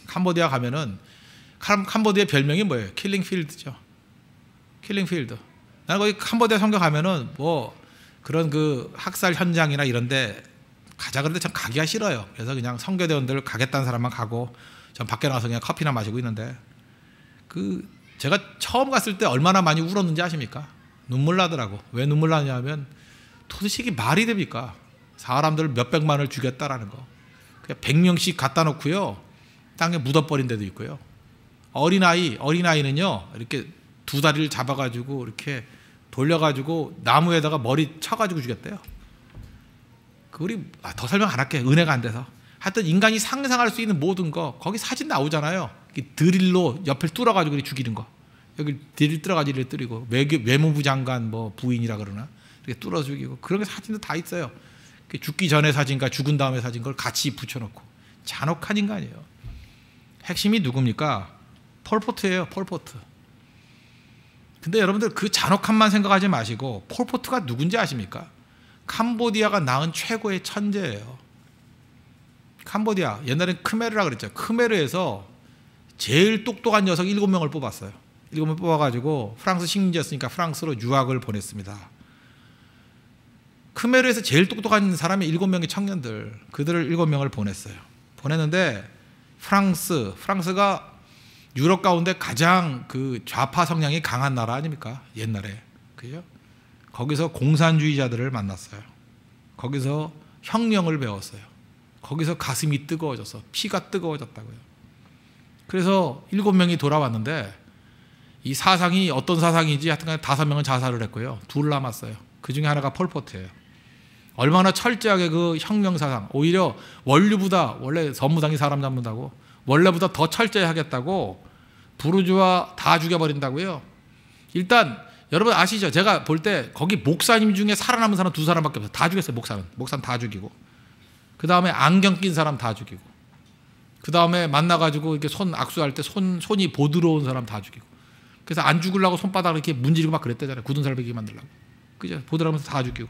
캄보디아 가면은 캄보디아 별명이 뭐예요? 킬링 필드죠. 킬링 필드. 나 거기 캄보디아 선교 가면은 뭐 그런 그 학살 현장이나 이런데 가자 그런데 참 가기가 싫어요. 그래서 그냥 선교대원들 가겠다는 사람만 가고 전 밖에 나가서 그냥 커피나 마시고 있는데 그 제가 처음 갔을 때 얼마나 많이 울었는지 아십니까? 눈물 나더라고. 왜 눈물 나냐면 도대체 이게 말이 됩니까? 사람들 몇백만을 죽였다라는 거. 그냥 백명씩 갖다 놓고요. 땅에 묻어버린 데도 있고요. 어린아이, 어린아이는요, 이렇게 두 다리를 잡아가지고 이렇게 돌려가지고 나무에다가 머리 쳐가지고 죽였대요. 그 우리 아, 더 설명 안 할게 은혜가 안 돼서 하여튼 인간이 상상할 수 있는 모든 거 거기 사진 나오잖아요 드릴로 옆을 뚫어가지고 죽이는 거 여기 드릴 뚫어가지고 이를 때리고 외교, 외무부 장관 뭐 부인이라 그러나 이렇게 뚫어 죽이고 그런 게 사진도 다 있어요. 그 죽기 전에 사진과 죽은 다음에 사진 걸 같이 붙여놓고 잔혹한 인간이에요. 핵심이 누굽니까? 폴포트예요. 폴포트. 근데 여러분들 그 잔혹함만 생각하지 마시고 폴포트가 누군지 아십니까? 캄보디아가 낳은 최고의 천재예요. 캄보디아 옛날엔 크메르라 그랬죠. 크메르에서 제일 똑똑한 녀석 7명을 뽑았어요. 7명 뽑아가지고 프랑스 식민지였으니까 프랑스로 유학을 보냈습니다. 크메르에서 제일 똑똑한 사람이 일곱 명의 청년들 그들을 일곱 명을 보냈어요. 보냈는데 프랑스 프랑스가 유럽 가운데 가장 그 좌파 성향이 강한 나라 아닙니까 옛날에 그죠? 거기서 공산주의자들을 만났어요. 거기서 혁명을 배웠어요. 거기서 가슴이 뜨거워져서 피가 뜨거워졌다고요. 그래서 일곱 명이 돌아왔는데 이 사상이 어떤 사상인지 하여튼간 다섯 명은 자살을 했고요. 둘 남았어요. 그 중에 하나가 폴포트예요. 얼마나 철저하게 그 혁명사상, 오히려 원류보다 원래 선무당이 사람 잡는다고 원래보다 더 철저히 하겠다고 부르주아 다 죽여버린다고요. 일단 여러분 아시죠? 제가 볼 때 거기 목사님 중에 살아남은 사람 두 사람밖에 없어요. 다 죽였어요. 목사는 목사는 다 죽이고 그 다음에 안경 낀 사람 다 죽이고 그 다음에 만나가지고 이렇게 손 악수할 때 손 손이 보드러운 사람 다 죽이고 그래서 안 죽으려고 손바닥을 이렇게 문지르고 막 그랬대잖아요. 굳은 살베기 만들라고 그죠? 보드라면서 다 죽이고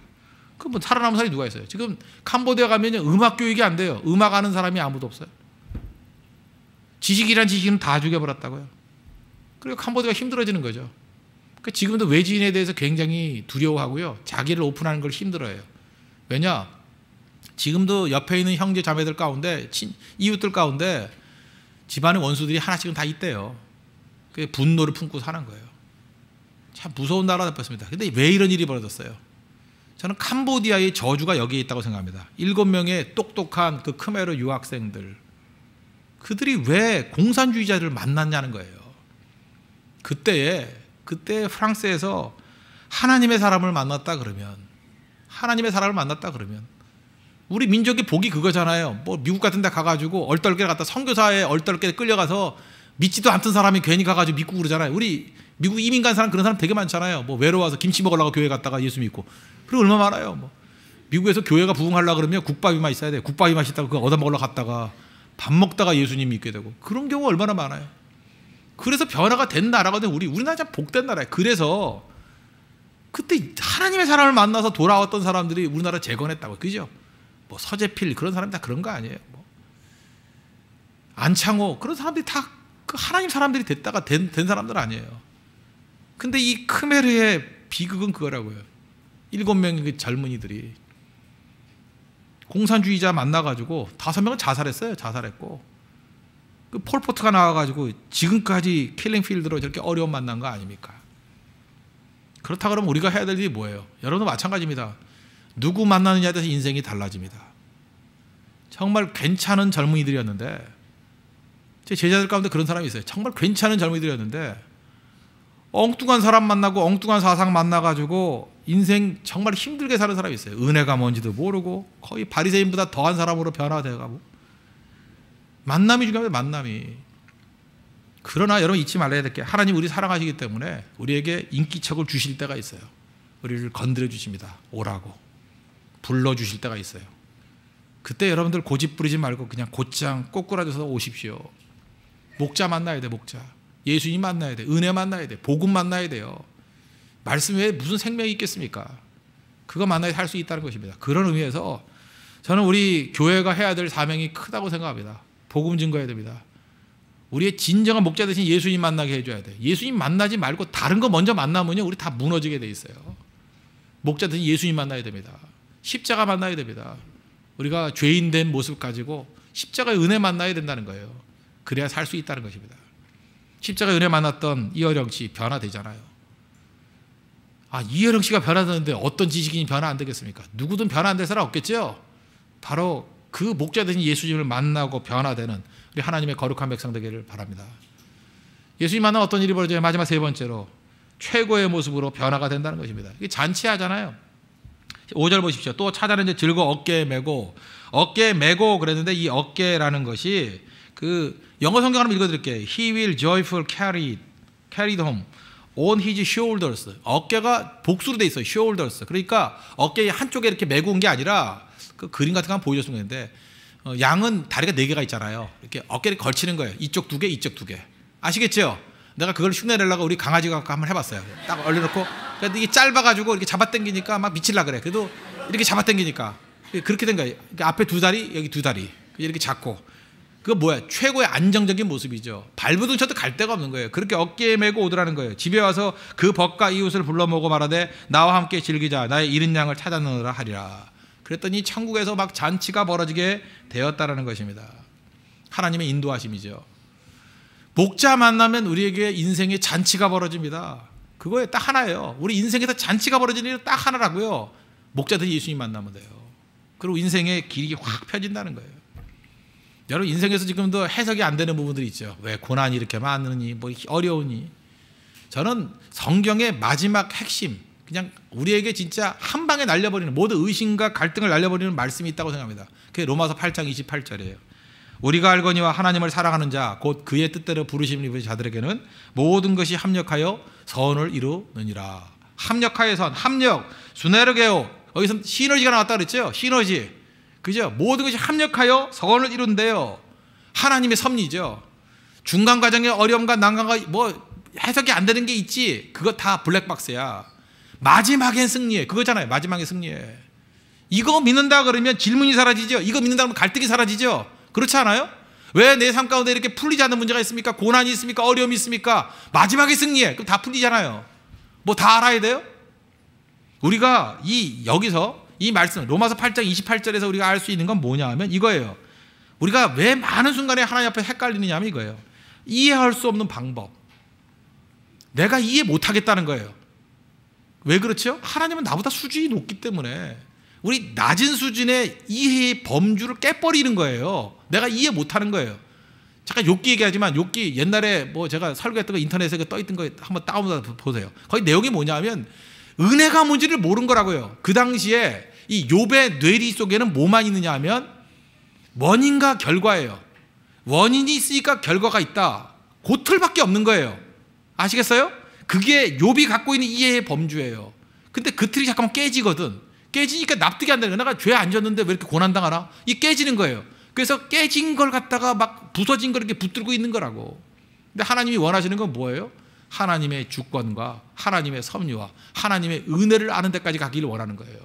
그뭐 살아남은 사람이 누가 있어요? 지금 캄보디아 가면 음악 교육이 안 돼요. 음악 하는 사람이 아무도 없어요. 지식이란 지식은 다 죽여버렸다고요. 그리고 캄보디아가 힘들어지는 거죠. 그러니까 지금도 외지인에 대해서 굉장히 두려워하고요. 자기를 오픈하는 걸 힘들어해요. 왜냐? 지금도 옆에 있는 형제 자매들 가운데 친, 이웃들 가운데 집안의 원수들이 하나씩은 다 있대요. 그 분노를 품고 사는 거예요. 참 무서운 나라 잡혔습니다. 근데 왜 이런 일이 벌어졌어요? 저는 캄보디아의 저주가 여기에 있다고 생각합니다. 일곱 명의 똑똑한 그 크메르 유학생들 그들이 왜 공산주의자를 만났냐는 거예요. 그때에 그때 프랑스에서 하나님의 사람을 만났다 그러면 하나님의 사람을 만났다 그러면 우리 민족의 복이 그거잖아요. 뭐 미국 같은 데 가가지고 얼떨결에 갔다 선교사에 얼떨결에 끌려가서 믿지도 않던 사람이 괜히 가가지고 믿고 그러잖아요. 우리 미국 이민 간 사람 그런 사람 되게 많잖아요. 뭐 외로워서 김치 먹으려고 교회 갔다가 예수 믿고. 그리고 얼마 많아요. 뭐. 미국에서 교회가 부흥하려 그러면 국밥이만 있어야 돼. 국밥이 맛있다고 그거 얻어 먹으러 갔다가 밥 먹다가 예수님 믿게 되고 그런 경우 얼마나 많아요. 그래서 변화가 된 나라가 된 우리 우리나라 참 복된 나라예요. 그래서 그때 하나님의 사람을 만나서 돌아왔던 사람들이 우리나라 재건했다고 그죠? 뭐 서재필 그런 사람 다 그런 거 아니에요. 뭐. 안창호 그런 사람들이 다 그 하나님 사람들이 됐다가 된, 된 사람들 아니에요. 근데 이 크메르의 비극은 그거라고요. 일곱 명의 그 젊은이들이 공산주의자 만나가지고 다섯 명은 자살했어요. 자살했고 그 폴포트가 나와가지고 지금까지 킬링필드로 저렇게 어려운 만난 거 아닙니까? 그렇다 그러면 우리가 해야 될 일이 뭐예요? 여러분도 마찬가지입니다. 누구 만나느냐에 대해서 인생이 달라집니다. 정말 괜찮은 젊은이들이었는데 제 제자들 가운데 그런 사람이 있어요. 정말 괜찮은 젊은이들이었는데 엉뚱한 사람 만나고 엉뚱한 사상 만나가지고 인생 정말 힘들게 사는 사람이 있어요. 은혜가 뭔지도 모르고 거의 바리새인보다 더한 사람으로 변화되어가고 만남이 중요해요. 만남이. 그러나 여러분 잊지 말아야 될 게 하나님 우리 사랑하시기 때문에 우리에게 인기척을 주실 때가 있어요. 우리를 건드려 주십니다. 오라고 불러 주실 때가 있어요. 그때 여러분들 고집 부리지 말고 그냥 곧장 꼬꾸라져서 오십시오. 목자 만나야 돼 목자. 예수님 만나야 돼. 은혜 만나야 돼. 복음 만나야 돼요. 말씀 외에 무슨 생명이 있겠습니까? 그거 만나야 살 수 있다는 것입니다. 그런 의미에서 저는 우리 교회가 해야 될 사명이 크다고 생각합니다. 복음 증거해야 됩니다. 우리의 진정한 목자 대신 예수님 만나게 해줘야 돼. 예수님 만나지 말고 다른 거 먼저 만나면요, 우리 다 무너지게 돼 있어요. 목자 대신 예수님 만나야 됩니다. 십자가 만나야 됩니다. 우리가 죄인 된 모습 가지고 십자가의 은혜 만나야 된다는 거예요. 그래야 살 수 있다는 것입니다. 십자가 은혜 만났던 이어령 씨 변화되잖아요. 아, 이어령 씨가 변화되는데 어떤 지식인이 변화 안 되겠습니까? 누구든 변화 안될 사람 없겠죠? 바로 그 목자 되신 예수님을 만나고 변화되는 우리 하나님의 거룩한 백성 되기를 바랍니다. 예수님 만나 어떤 일이 벌어져요? 마지막 세 번째로 최고의 모습으로 변화가 된다는 것입니다. 이게 잔치하잖아요. 5절 보십시오. 또 찾아는 즐거 어깨에 메고 어깨에 메고 그랬는데 이 어깨라는 것이 그 영어 성경 한번 읽어드릴게요. He will joyful carry carried home on his shoulders. 어깨가 복수로 돼 있어요. shoulders. 그러니까 어깨 한쪽에 이렇게 메고 온 게 아니라 그 그림 같은 거 한번 보여줬으면 되는데 어, 양은 다리가 네 개가 있잖아요. 이렇게 어깨를 걸치는 거예요. 이쪽 두 개, 이쪽 두 개. 아시겠죠? 내가 그걸 흉내 내려고 우리 강아지가 한번 해봤어요. 딱 얼려놓고 근데 이게 짧아가지고 이렇게 잡아당기니까 막 미칠라 그래. 그래도 이렇게 잡아당기니까 그렇게 된 거예요. 그러니까 앞에 두 다리, 여기 두 다리 이렇게 잡고 그거 뭐야? 최고의 안정적인 모습이죠. 발부둥 쳐도 갈 데가 없는 거예요. 그렇게 어깨에 메고 오더라는 거예요. 집에 와서 그 벗과 이웃을 불러 먹어 말하되 나와 함께 즐기자 나의 이른 양을 찾아 넣느라 하리라. 그랬더니 천국에서 막 잔치가 벌어지게 되었다라는 것입니다. 하나님의 인도하심이죠. 목자 만나면 우리에게 인생의 잔치가 벌어집니다. 그거에 딱 하나예요. 우리 인생에서 잔치가 벌어지는 일 딱 하나라고요. 목자들이 예수님 만나면 돼요. 그리고 인생의 길이 확 펴진다는 거예요. 여러분 인생에서 지금도 해석이 안 되는 부분들이 있죠. 왜 고난이 이렇게 많으니 뭐 어려우니. 저는 성경의 마지막 핵심 그냥 우리에게 진짜 한 방에 날려버리는 모든 의심과 갈등을 날려버리는 말씀이 있다고 생각합니다. 그게 로마서 8장 28절이에요. 우리가 알거니와 하나님을 사랑하는 자 곧 그의 뜻대로 부르심을 입은 자들에게는 모든 것이 합력하여 선을 이루느니라. 합력하여 선, 합력, 순회르게요 여기서 시너지가 나왔다 그랬죠? 시너지. 그죠? 모든 것이 합력하여 서원을 이룬대요. 하나님의 섭리죠. 중간 과정의 어려움과 난관과 뭐 해석이 안 되는 게 있지. 그거 다 블랙박스야. 마지막엔 승리해. 그거잖아요. 마지막에 승리해. 이거 믿는다 그러면 질문이 사라지죠. 이거 믿는다 그러면 갈등이 사라지죠. 그렇지 않아요? 왜 내 삶 가운데 이렇게 풀리지 않는 문제가 있습니까? 고난이 있습니까? 어려움이 있습니까? 마지막에 승리해. 그럼 다 풀리잖아요. 뭐 다 알아야 돼요? 우리가 이 여기서 이 말씀 로마서 8장 28절에서 우리가 알 수 있는 건 뭐냐 하면 이거예요. 우리가 왜 많은 순간에 하나님 앞에 헷갈리느냐 하면 이거예요. 이해할 수 없는 방법. 내가 이해 못 하겠다는 거예요. 왜 그렇죠? 하나님은 나보다 수준이 높기 때문에 우리 낮은 수준의 이해의 범주를 깨버리는 거예요. 내가 이해 못 하는 거예요. 잠깐 욕기 얘기하지만 욕기 옛날에 뭐 제가 설교했던 거 인터넷에 그 떠 있던 거 한번 다운받아 보세요. 거기 내용이 뭐냐면 은혜가 뭔지를 모른 거라고요. 그 당시에 이 욥의 뇌리 속에는 뭐만 있느냐 하면 원인과 결과예요. 원인이 있으니까 결과가 있다. 고틀밖에 그 없는 거예요. 아시겠어요? 그게 욥이 갖고 있는 이해의 범주예요. 근데 그 틀이 잠깐 깨지거든. 깨지니까 납득이 안 되는 거야. 내가 죄 안 졌는데 왜 이렇게 고난당하나? 이 깨지는 거예요. 그래서 깨진 걸 갖다가 막 부서진 걸 이렇게 붙들고 있는 거라고. 근데 하나님이 원하시는 건 뭐예요? 하나님의 주권과 하나님의 섭리와 하나님의 은혜를 아는 데까지 가기를 원하는 거예요.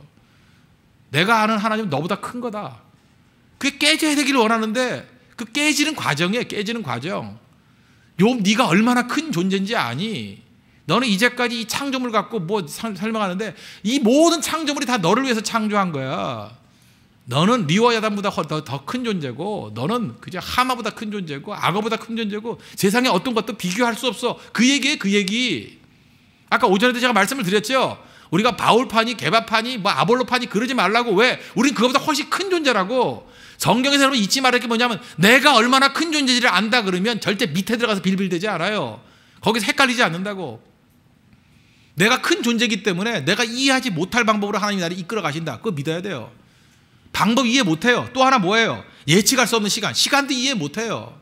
내가 아는 하나님은 너보다 큰 거다. 그게 깨져야 되기를 원하는데 그 깨지는 과정에 이요 깨지는 과정. 욥 네가 얼마나 큰 존재인지 아니. 너는 이제까지 이 창조물 갖고 뭐 설명하는데 이 모든 창조물이 다 너를 위해서 창조한 거야. 너는 리와 야단보다 더 큰 존재고 너는 그저 하마보다 큰 존재고 악어보다 큰 존재고 세상에 어떤 것도 비교할 수 없어. 그 얘기에 그 얘기. 아까 오전에도 제가 말씀을 드렸죠. 우리가 바울판이 개바판이 뭐 아볼로판이 그러지 말라고 왜? 우린 그거보다 훨씬 큰 존재라고. 성경에서 여러분 잊지 말아야 할 게 뭐냐면 내가 얼마나 큰존재지를 안다 그러면 절대 밑에 들어가서 빌빌대지 않아요. 거기서 헷갈리지 않는다고. 내가 큰 존재이기 때문에 내가 이해하지 못할 방법으로 하나님 이 나를 이끌어 가신다. 그거 믿어야 돼요. 방법 이해 못해요. 또 하나 뭐예요? 예측할 수 없는 시간. 시간도 이해 못해요.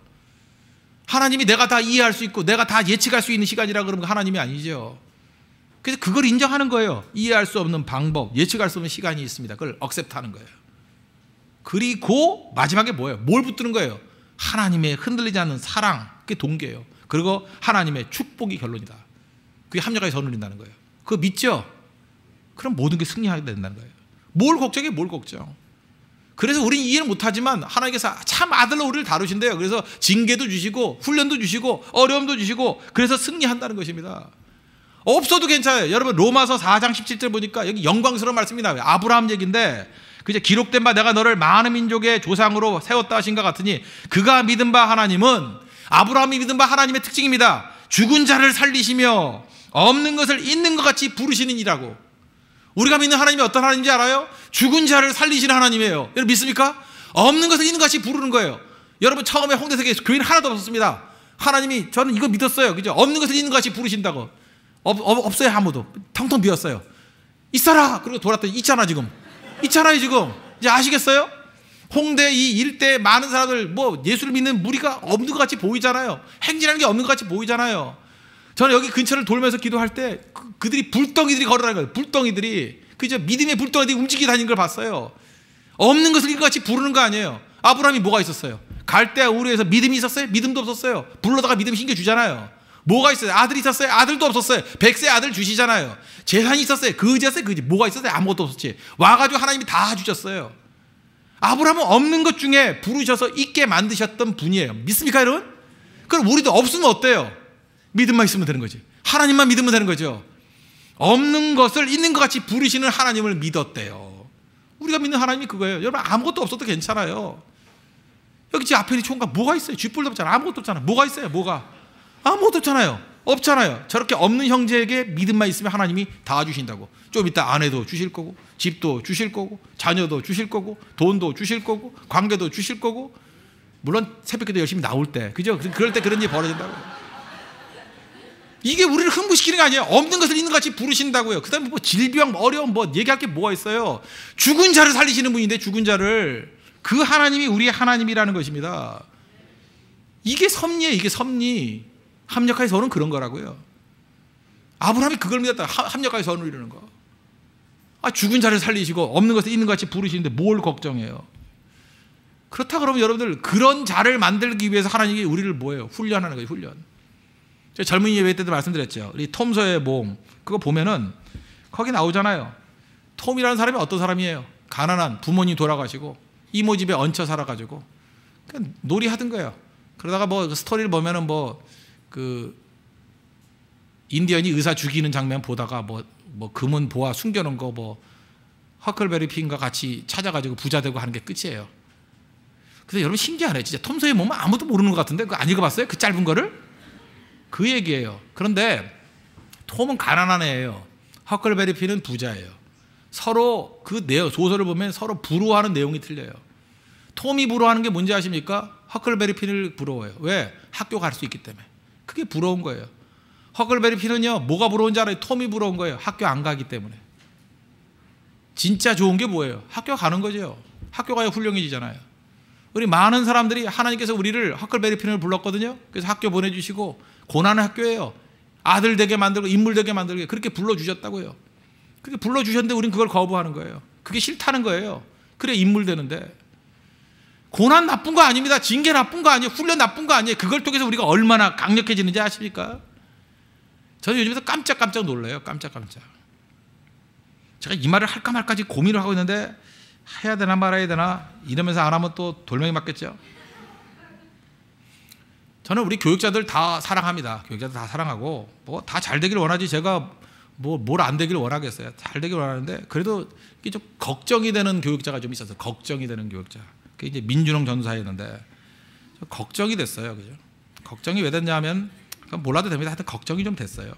하나님이 내가 다 이해할 수 있고 내가 다 예측할 수 있는 시간이라 그러면 하나님이 아니죠. 그래서 그걸 인정하는 거예요. 이해할 수 없는 방법, 예측할 수 없는 시간이 있습니다. 그걸 억셉트하는 거예요. 그리고 마지막에 뭐예요? 뭘 붙드는 거예요? 하나님의 흔들리지 않는 사랑, 그게 동계예요. 그리고 하나님의 축복이 결론이다. 그게 합력하여 서누린다는 거예요. 그거 믿죠? 그럼 모든 게 승리하게 된다는 거예요. 뭘 걱정해? 뭘 걱정? 그래서 우린 이해를 못하지만 하나님께서 참 아들로 우리를 다루신대요. 그래서 징계도 주시고 훈련도 주시고 어려움도 주시고 그래서 승리한다는 것입니다. 없어도 괜찮아요. 여러분 로마서 4장 17절 보니까 여기 영광스러운 말씀이 나와요. 아브라함 얘기인데 그제 기록된 바 내가 너를 많은 민족의 조상으로 세웠다 하신 것 같으니 그가 믿은 바 하나님은 아브라함이 믿은 바 하나님의 특징입니다. 죽은 자를 살리시며 없는 것을 있는 것 같이 부르시는 이라고. 우리가 믿는 하나님이 어떤 하나님인지 알아요? 죽은 자를 살리시는 하나님이에요. 여러분 믿습니까? 없는 것을 있는 것 같이 부르는 거예요. 여러분 처음에 홍대세계에 교인 하나도 없었습니다. 하나님이 저는 이거 믿었어요. 그죠? 없는 것을 있는 것 같이 부르신다고. 없, 없어요 아무도 텅텅 비었어요 있어라 그리고 돌았더니 있잖아 지금 있잖아요 지금 이제 아시겠어요? 홍대 이 일대 많은 사람들 뭐 예수를 믿는 무리가 없는 것 같이 보이잖아요 행진하는 게 없는 것 같이 보이잖아요 저는 여기 근처를 돌면서 기도할 때 그, 들이 불덩이들이 걸어다는 거예요 불덩이들이 그저 믿음의 불덩이들이 움직이 다니는 걸 봤어요 없는 것을 이같이 부르는 거 아니에요 아브라함이 뭐가 있었어요? 갈대 우리에서 믿음이 있었어요? 믿음도 없었어요 불러다가 믿음 힘겨주잖아요 뭐가 있어요? 아들이 있었어요? 아들도 없었어요. 백세 아들 주시잖아요. 재산이 있었어요? 그지였어요? 그지. 뭐가 있었어요? 아무것도 없었지. 와가지고 하나님이 다 주셨어요. 아브라함은 없는 것 중에 부르셔서 있게 만드셨던 분이에요. 믿습니까, 여러분? 그럼 우리도 없으면 어때요? 믿음만 있으면 되는 거지. 하나님만 믿으면 되는 거죠. 없는 것을 있는 것 같이 부르시는 하나님을 믿었대요. 우리가 믿는 하나님이 그거예요. 여러분 아무것도 없어도 괜찮아요. 여기 제 앞에 있는 총각 뭐가 있어요? 쥐뿔도 없잖아. 아무것도 없잖아. 뭐가 있어요? 뭐가? 아무것도 없잖아요. 뭐 없잖아요. 저렇게 없는 형제에게 믿음만 있으면 하나님이 다 주신다고. 좀 이따 아내도 주실 거고, 집도 주실 거고, 자녀도 주실 거고, 돈도 주실 거고, 관계도 주실 거고. 물론 새벽에도 열심히 나올 때, 그죠? 그럴 때 그런 일이 벌어진다고. 이게 우리를 흥부시키는거 아니에요. 없는 것을 있는 같이 부르신다고요. 그다음에 뭐 질병, 뭐 어려움, 뭐 얘기할 게 뭐가 있어요? 죽은 자를 살리시는 분인데 죽은 자를 그 하나님이 우리의 하나님이라는 것입니다. 이게 섭리예요. 이게 섭리. 합력하의 선은 그런 거라고요. 아브라함이 그걸 믿었다. 합력하의 선을 이루는 거. 아, 죽은 자를 살리시고 없는 것을 있는 것 같이 부르시는데 뭘 걱정해요? 그렇다 그러면 여러분들 그런 자를 만들기 위해서 하나님이 우리를 뭐예요? 훈련하는 거예요, 훈련. 제가 젊은 예배 때도 말씀드렸죠. 우리 톰서의 모 그거 보면은 거기 나오잖아요. 톰이라는 사람이 어떤 사람이에요? 가난한 부모님 돌아가시고 이모 집에 얹혀 살아가지고 놀이 하던 거예요. 그러다가 뭐 그 스토리를 보면은 뭐그 인디언이 의사 죽이는 장면 보다가 뭐, 뭐 금은 보아 숨겨놓은 거뭐 허클베리 핀과 같이 찾아가지고 부자 되고 하는 게 끝이에요. 근데 여러분 신기하네. 진짜 톰소의 몸은 아무도 모르는 것 같은데 그거 안 읽어봤어요? 그 짧은 거를? 그 얘기예요. 그런데 톰은 가난한 애예요. 허클베리 핀은 부자예요. 서로 그 내용, 소설을 보면 서로 부러워하는 내용이 틀려요. 톰이 부러워하는 게 뭔지 아십니까? 허클베리 핀을 부러워요. 왜? 학교 갈 수 있기 때문에. 그게 부러운 거예요. 허클베리 피는요, 뭐가 부러운지 알아요? 톰이 부러운 거예요. 학교 안 가기 때문에. 진짜 좋은 게 뭐예요? 학교 가는 거죠. 학교 가야 훌륭해지잖아요. 우리 많은 사람들이 하나님께서 우리를 허클베리 핀을 불렀거든요. 그래서 학교 보내주시고 고난의 학교예요. 아들 되게 만들고 인물 되게 만들게 그렇게 불러주셨다고요. 그렇게 불러주셨는데 우린 그걸 거부하는 거예요. 그게 싫다는 거예요. 그래 인물 되는데 고난 나쁜 거 아닙니다. 징계 나쁜 거 아니에요. 훈련 나쁜 거 아니에요. 그걸 통해서 우리가 얼마나 강력해지는지 아십니까? 저는 요즘에서 깜짝깜짝 놀라요. 깜짝깜짝. 제가 이 말을 할까 말까지 고민을 하고 있는데 해야 되나 말아야 되나 이러면서 안 하면 또 돌멩이 맞겠죠. 저는 우리 교육자들 다 사랑합니다. 교육자들 다 사랑하고 뭐 다잘 되길 원하지 제가 뭐 뭘 안 되길 원하겠어요. 잘 되길 원하는데 그래도 좀 걱정이 되는 교육자가 좀 있어서 걱정이 되는 교육자. 그게 이제 민주홍 전사였는데 걱정이 됐어요. 그죠? 걱정이 왜 됐냐면 몰라도 됩니다. 하여튼 걱정이 좀 됐어요.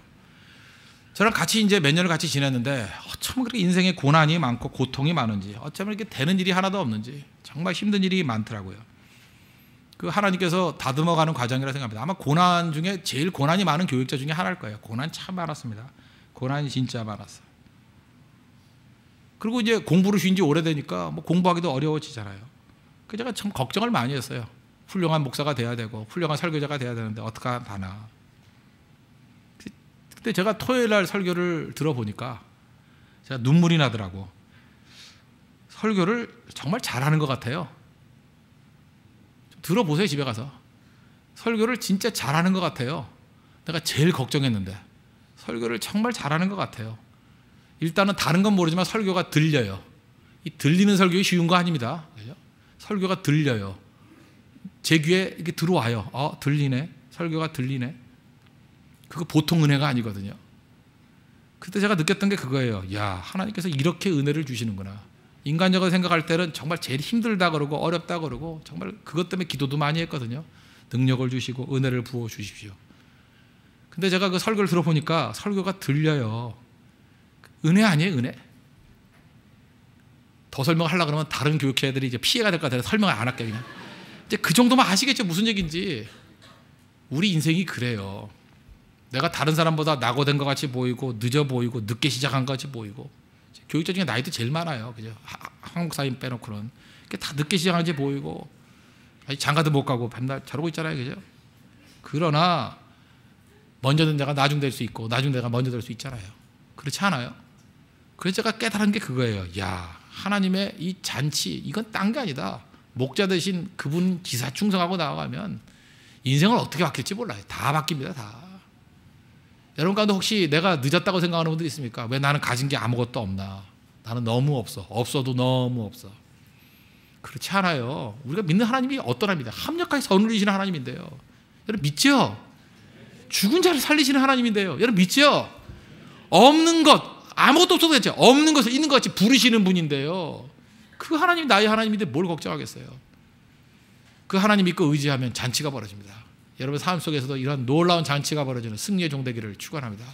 저랑 같이 이제 몇 년을 같이 지냈는데 어쩜 그렇게 인생에 고난이 많고 고통이 많은지 어쩌면 이렇게 되는 일이 하나도 없는지 정말 힘든 일이 많더라고요. 그 하나님께서 다듬어가는 과정이라 생각합니다. 아마 고난 중에 제일 고난이 많은 교육자 중에 하나일 거예요. 고난 참 많았습니다. 고난이 진짜 많았어요. 그리고 이제 공부를 쉰 지 오래되니까 뭐 공부하기도 어려워지잖아요. 그 제가 참 걱정을 많이 했어요. 훌륭한 목사가 돼야 되고 훌륭한 설교자가 돼야 되는데 어떻게 하나. 그때 제가 토요일 날 설교를 들어보니까 제가 눈물이 나더라고. 설교를 정말 잘하는 것 같아요. 들어보세요 집에 가서. 설교를 진짜 잘하는 것 같아요. 내가 제일 걱정했는데 설교를 정말 잘하는 것 같아요. 일단은 다른 건 모르지만 설교가 들려요. 이 들리는 설교가 쉬운 거 아닙니다. 그죠? 설교가 들려요. 제 귀에 이게 들어와요. 어, 들리네. 설교가 들리네. 그거 보통 은혜가 아니거든요. 그때 제가 느꼈던 게 그거예요. 야, 하나님께서 이렇게 은혜를 주시는구나. 인간적으로 생각할 때는 정말 제일 힘들다 그러고 어렵다 그러고 정말 그것 때문에 기도도 많이 했거든요. 능력을 주시고 은혜를 부어 주십시오. 근데 제가 그 설교를 들어보니까 설교가 들려요. 은혜 아니에요, 은혜? 더 설명하려 고 그러면 다른 교육회들이 이제 피해가 될것 같아서 설명을 안 할게 그냥. 이제 그 정도만 아시겠죠 무슨 얘기인지. 우리 인생이 그래요. 내가 다른 사람보다 낙오된 것 같이 보이고 늦어 보이고 늦게 시작한 것 같이 보이고 교육자 중에 나이도 제일 많아요. 그죠? 한국 사인 빼놓고는 다 늦게 시작한지 보이고 장가도 못 가고 밤날 자르고 있잖아요. 그죠? 그러나 먼저 된내가 나중 될 수 있고 나중 내가 먼저 될 수 있잖아요. 그렇지 않아요? 그래서 제가 깨달은 게 그거예요. 야, 하나님의 이 잔치 이건 딴 게 아니다. 목자 대신 그분 기사 충성하고 나아가면 인생을 어떻게 바뀔지 몰라요. 다 바뀝니다. 다. 여러분 가운데 혹시 내가 늦었다고 생각하는 분들 있습니까? 왜 나는 가진 게 아무것도 없나? 나는 너무 없어. 없어도 너무 없어. 그렇지 않아요. 우리가 믿는 하나님이 어떤 하나님이다. 합력하게 서누리시는 하나님인데요. 여러분 믿죠? 죽은 자를 살리시는 하나님인데요. 여러분 믿죠? 없는 것, 아무것도 없어도 괜찮 없는 것을 있는 것 같이 부르시는 분인데요. 그 하나님 나의 하나님인데 뭘 걱정하겠어요. 그 하나님 믿고 그 의지하면 잔치가 벌어집니다. 여러분 삶 속에서도 이러 놀라운 잔치가 벌어지는 승리의 종되기를 축원합니다.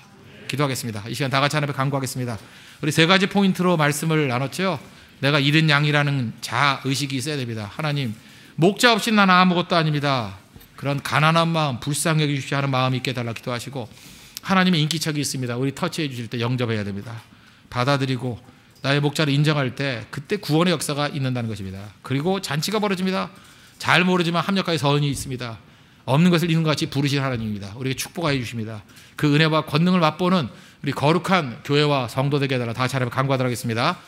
기도하겠습니다. 이 시간 다 같이 하나님께 간구하겠습니다. 우리 세 가지 포인트로 말씀을 나눴죠. 내가 잃은 양이라는 자 의식이 있어야 됩니다. 하나님 목자 없이 나는 아무것도 아닙니다. 그런 가난한 마음, 불쌍히 여시 하는 마음이 있게 달라 기도하시고 하나님의 인기척이 있습니다. 우리 터치해 주실 때 영접해야 됩니다. 받아들이고 나의 목자를 인정할 때 그때 구원의 역사가 있는다는 것입니다. 그리고 잔치가 벌어집니다. 잘 모르지만 합력과의 선이 있습니다. 없는 것을 있는 것 같이 부르신 하나님입니다. 우리에게 축복하여 주십니다. 그 은혜와 권능을 맛보는 우리 거룩한 교회와 성도들 깨달아 다 자리를 간구하도록 하겠습니다.